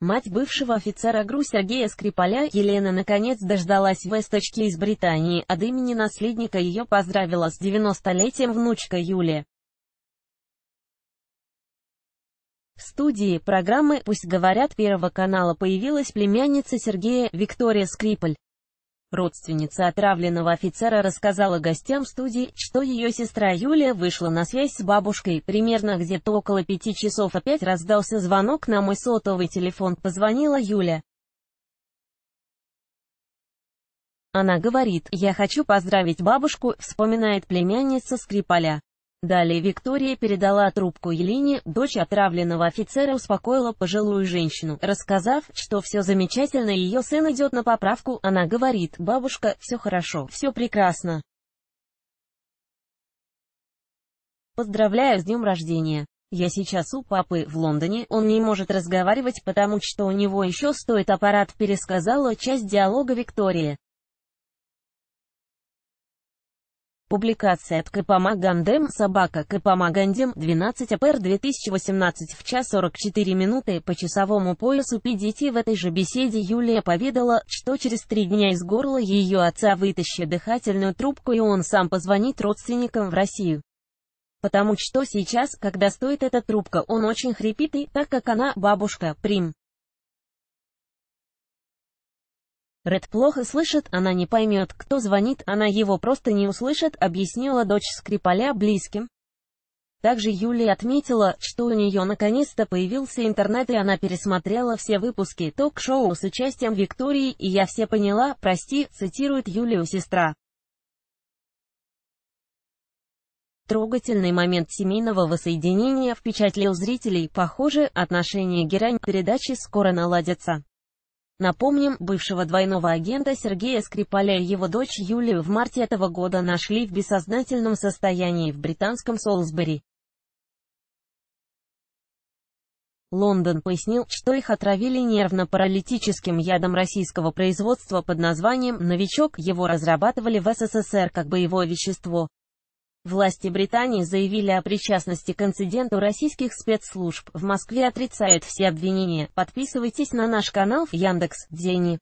Мать бывшего офицера ГРУ Сергея Скрипаля, Елена наконец дождалась весточки из Британии, от имени наследника ее поздравила с 90-летием внучка Юлия. В студии программы «Пусть говорят» Первого канала появилась племянница Сергея, Виктория Скрипаль. Родственница отравленного офицера рассказала гостям студии, что ее сестра Юлия вышла на связь с бабушкой. Примерно где-то около пяти часов опять раздался звонок на мой сотовый телефон. Позвонила Юля. Она говорит, я хочу поздравить бабушку, вспоминает племянница Скрипаля. Далее Виктория передала трубку Елене, дочь отравленного офицера успокоила пожилую женщину, рассказав, что все замечательно и ее сын идет на поправку, она говорит, бабушка, все хорошо, все прекрасно. Поздравляю с днем рождения. Я сейчас у папы в Лондоне, он не может разговаривать, потому что у него еще стоит аппарат, пересказала часть диалога Виктория. Публикация от Капамагандем собака Капамагандем 12 АПР 2018 в час 44 минуты по часовому поясу PDT в этой же беседе Юлия поведала, что через три дня из горла ее отца вытащит дыхательную трубку и он сам позвонит родственникам в Россию потому что сейчас, когда стоит эта трубка, он очень хрипит и, так как она, бабушка, прим. Ред плохо слышит, она не поймет, кто звонит, она его просто не услышит, объяснила дочь Скрипаля близким. Также Юлия отметила, что у нее наконец-то появился интернет и она пересмотрела все выпуски ток-шоу с участием Виктории и «Я все поняла, прости», цитирует Юлию сестра. Трогательный момент семейного воссоединения впечатлил зрителей, похоже, отношения героинь передачи скоро наладятся. Напомним, бывшего двойного агента Сергея Скрипаля и его дочь Юлию в марте этого года нашли в бессознательном состоянии в британском Солсбери. Лондон пояснил, что их отравили нервно-паралитическим ядом российского производства под названием «Новичок», его разрабатывали в СССР как боевое вещество. Власти Британии заявили о причастности к инциденту российских спецслужб. В Москве отрицают все обвинения. Подписывайтесь на наш канал в Яндекс.Дзене.